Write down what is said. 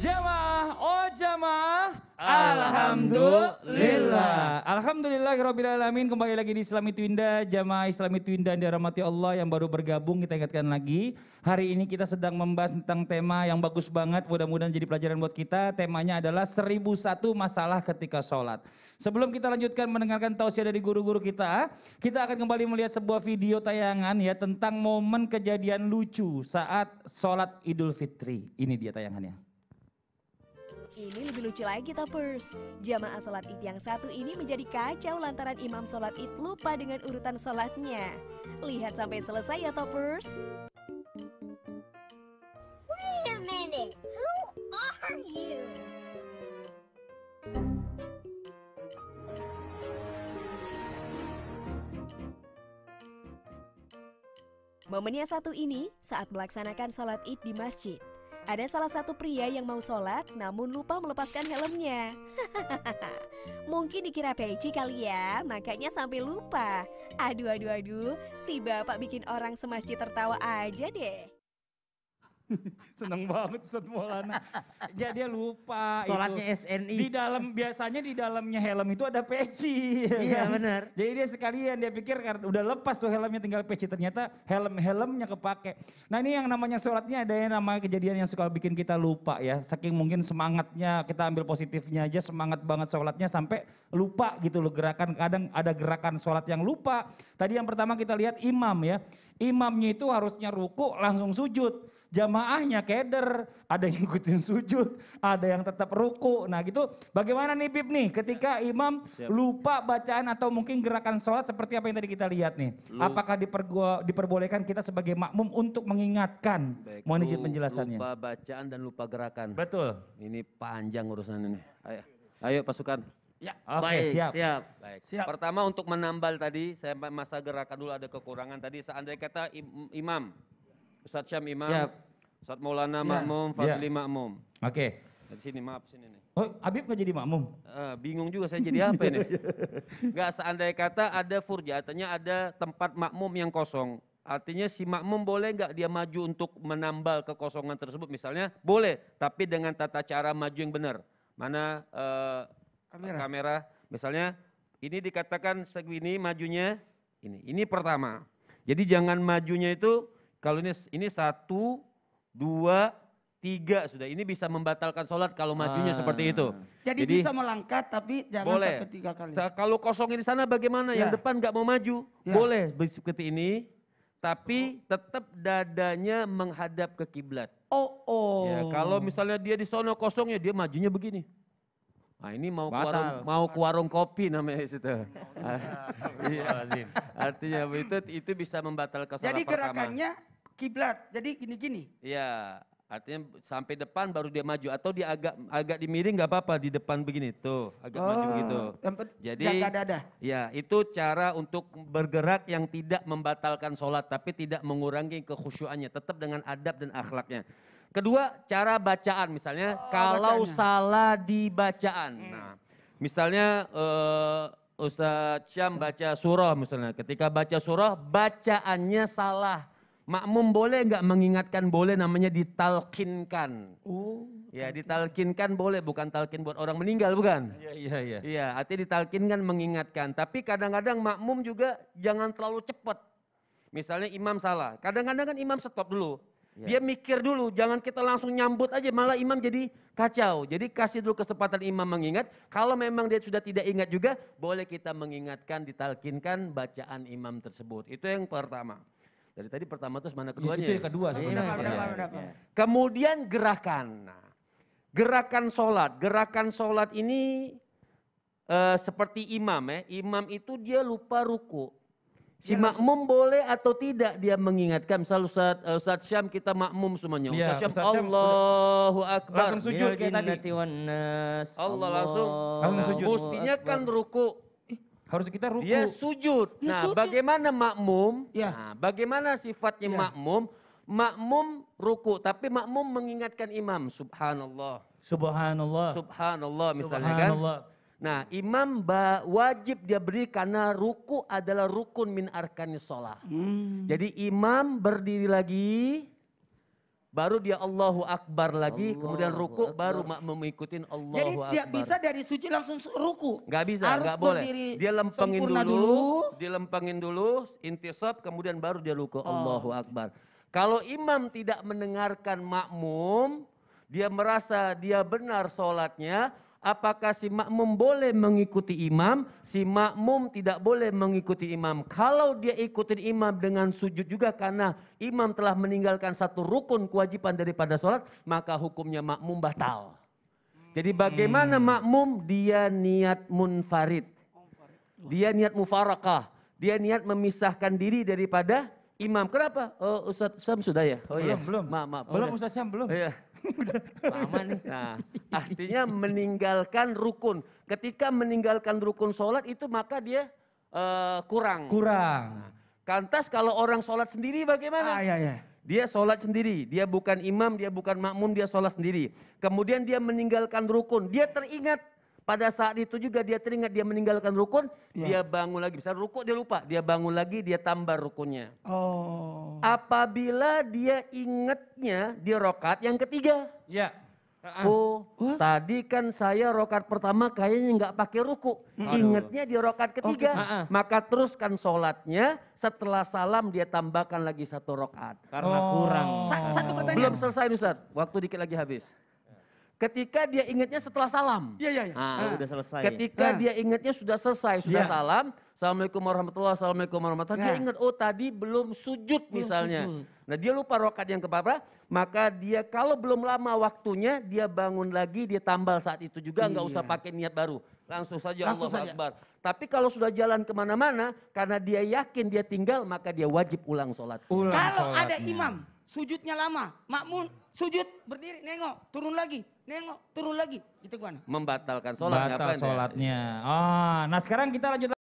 Jamaah, oh jamaah. Alhamdulillah. Alhamdulillah alamin kembali lagi di Islami Twinda, jamaah Islami Twinda yang dirahmati Allah yang baru bergabung kita ingatkan lagi. Hari ini kita sedang membahas tentang tema yang bagus banget, mudah-mudahan jadi pelajaran buat kita. Temanya adalah 1001 masalah ketika sholat. Sebelum kita lanjutkan mendengarkan tausiah dari guru-guru kita, kita akan kembali melihat sebuah video tayangan ya tentang momen kejadian lucu saat sholat Idul Fitri. Ini dia tayangannya. Ini lebih lucu lagi Toppers. Jamaah sholat id yang satu ini menjadi kacau lantaran imam sholat id lupa dengan urutan sholatnya. Lihat sampai selesai ya Toppers. Wait a minute, who are you? Momennya satu ini saat melaksanakan sholat id di masjid. Ada salah satu pria yang mau sholat namun lupa melepaskan helmnya. Mungkin dikira peci kali ya, makanya sampai lupa. Aduh, aduh, aduh, si bapak bikin orang semasjid tertawa aja deh. Seneng banget Ustaz Maulana. Ya dia lupa Sholatnya itu. SNI. Di dalam biasanya di dalamnya helm itu ada peci. Ya iya kan? benar. Jadi dia sekalian dia pikir karena udah lepas tuh helmnya tinggal peci ternyata helm-helmnya kepake. Nah ini yang namanya sholatnya ada yang namanya kejadian yang suka bikin kita lupa ya. Saking mungkin semangatnya kita ambil positifnya aja semangat banget sholatnya sampai lupa gitu loh gerakan kadang ada gerakan sholat yang lupa. Tadi yang pertama kita lihat imam ya. Imamnya itu harusnya ruku langsung sujud jamaahnya keder, ada yang ngikutin sujud, ada yang tetap ruku. Nah gitu, bagaimana nih Bib nih ketika imam Siap. lupa bacaan atau mungkin gerakan sholat seperti apa yang tadi kita lihat nih. Lu, Apakah diperbolehkan kita sebagai makmum untuk mengingatkan? Baik, Mohon izin penjelasannya. Lupa bacaan dan lupa gerakan. Betul. Ini panjang urusan ini. Ayo, ayo pasukan. Ya, oke okay, baik, siap. Siap. Baik. siap. Pertama untuk menambal tadi, saya masa gerakan dulu ada kekurangan tadi. Seandainya kata imam Ustaz Syam Imam. Siap. Ustaz Maulana ya. Makmum, iya. Fadli ya. Makmum. Oke. Okay. Nah, di sini maaf sini nih. Oh, Habib mau jadi makmum? Uh, bingung juga saya jadi apa ini. Enggak seandainya kata ada furja, artinya ada tempat makmum yang kosong. Artinya si makmum boleh nggak dia maju untuk menambal kekosongan tersebut misalnya? Boleh, tapi dengan tata cara maju yang benar. Mana uh, kamera. kamera misalnya ini dikatakan segini majunya ini. Ini pertama. Jadi jangan majunya itu kalau ini ini satu, dua, tiga sudah. Ini bisa membatalkan sholat kalau majunya ah. seperti itu. Ah. Jadi, Jadi bisa melangkah tapi jangan boleh. sampai tiga kali. Kalau kosong di sana bagaimana? Ya. Yang depan nggak mau maju. Ya. Boleh seperti ini, tapi tetap dadanya menghadap ke kiblat. Oh, oh. Ya, kalau misalnya dia di sono kosongnya dia majunya begini. Nah ini mau Batal. ke warung, mau ke warung kopi namanya situ. Oh, gitu. Artinya itu itu bisa membatalkan salat Jadi gerakannya kiblat. Jadi gini-gini. Iya. Artinya sampai depan baru dia maju atau dia agak agak dimiring nggak apa-apa di depan begini tuh agak oh, maju gitu. Jadi ada dada. Ya itu cara untuk bergerak yang tidak membatalkan sholat tapi tidak mengurangi kekhusyuannya tetap dengan adab dan akhlaknya. Kedua, cara bacaan misalnya oh, kalau bacaannya. salah di hmm. bacaan. Hmm. Nah, misalnya uh, eh, Ustaz Syam baca surah misalnya, ketika baca surah bacaannya salah. Makmum boleh nggak mengingatkan? Boleh namanya ditalkinkan. Oh. Ya, ditalkinkan boleh, bukan talkin buat orang meninggal, bukan? Iya, iya, iya. Iya, artinya ditalkinkan mengingatkan. Tapi kadang-kadang makmum juga jangan terlalu cepat. Misalnya imam salah. Kadang-kadang kan imam stop dulu. Ya. Dia mikir dulu, jangan kita langsung nyambut aja, malah imam jadi kacau. Jadi kasih dulu kesempatan imam mengingat, kalau memang dia sudah tidak ingat juga, boleh kita mengingatkan, ditalkinkan bacaan imam tersebut. Itu yang pertama. Dari tadi pertama terus mana iya, keduanya? Itu ya? yang kedua sebenarnya. Ya, ya, Kemudian gerakan. Nah, gerakan sholat, gerakan sholat ini uh, seperti imam ya. Imam itu dia lupa ruku. Si ya, makmum boleh atau tidak dia mengingatkan. Misal Ustaz, eh, Ustaz Syam kita makmum semuanya. Ya, Ustaz Syam, Ustaz Syam Allahu Akbar. Langsung sujud kayak tadi. Allah, Allah langsung. Langsung sujud. Mestinya kan ruku. Harus kita ruku. Dia sujud. Dia nah sujud. bagaimana makmum? Ya. Nah, bagaimana sifatnya ya. makmum? Makmum ruku, tapi makmum mengingatkan imam. Subhanallah. Subhanallah. Subhanallah misalnya kan. Subhanallah. kan. Nah imam wajib dia beri karena ruku adalah rukun min arkani sholat. Hmm. Jadi imam berdiri lagi, baru dia Allahu Akbar lagi, Allah kemudian ruku Akbar. baru makmum ikutin Allahu Jadi Akbar. Jadi tidak bisa dari suci langsung ruku. Gak bisa, Harus gak boleh. Dia lempengin dulu, dulu, dia lempengin dulu, intisab kemudian baru dia ruku oh. Allahu Akbar. Kalau imam tidak mendengarkan makmum, dia merasa dia benar sholatnya, apakah si makmum boleh mengikuti imam, si makmum tidak boleh mengikuti imam. Kalau dia ikutin imam dengan sujud juga karena imam telah meninggalkan satu rukun kewajiban daripada sholat, maka hukumnya makmum batal. Jadi bagaimana hmm. makmum? Dia niat munfarid. Dia niat mufarakah. Dia niat memisahkan diri daripada imam. Kenapa? Oh, Ustaz Sam sudah ya? Oh belum, iya. Belum, Ma, ma, Belum oh, iya. Ustaz Sam, belum. Oh, iya. Lama nih. Nah, artinya meninggalkan rukun. Ketika meninggalkan rukun sholat itu maka dia uh, kurang. Kurang. Nah, kantas kalau orang sholat sendiri bagaimana? Ah, iya, iya. Dia sholat sendiri, dia bukan imam, dia bukan makmum, dia sholat sendiri. Kemudian dia meninggalkan rukun, dia teringat pada saat itu juga dia teringat dia meninggalkan rukun, yeah. dia bangun lagi. Bisa rukuk dia lupa, dia bangun lagi, dia tambah rukunnya. Oh. Apabila dia ingatnya di rokat yang ketiga. Ya. Ah. Oh, What? tadi kan saya rokat pertama kayaknya nggak pakai ruku. Aduh. Ingatnya di rokat ketiga. Okay. Ah, ah. Maka teruskan sholatnya. Setelah salam dia tambahkan lagi satu rokat. Karena oh. kurang. Sa satu pertanyaan. Belum selesai Ustaz. Waktu dikit lagi habis. Ketika dia ingatnya setelah salam. Iya, iya, iya. Nah, ah. udah selesai. Ketika ah. dia ingatnya sudah selesai, sudah ya. salam. Assalamualaikum warahmatullahi wabarakatuh warahmatullahi. Dia iya. ingat, oh tadi belum sujud belum misalnya. Sujud. Nah dia lupa rokat yang keberapa, maka dia kalau belum lama waktunya, dia bangun lagi, dia tambal saat itu juga, nggak iya. usah pakai niat baru. Langsung saja Langsung Allah saja. Akbar. Tapi kalau sudah jalan kemana-mana, karena dia yakin dia tinggal, maka dia wajib ulang sholat. Ulang kalau sholatnya. ada imam, hmm sujudnya lama. Makmum sujud berdiri nengok turun lagi nengok turun lagi gitu kan membatalkan sholat batal ya? sholatnya oh nah sekarang kita lanjut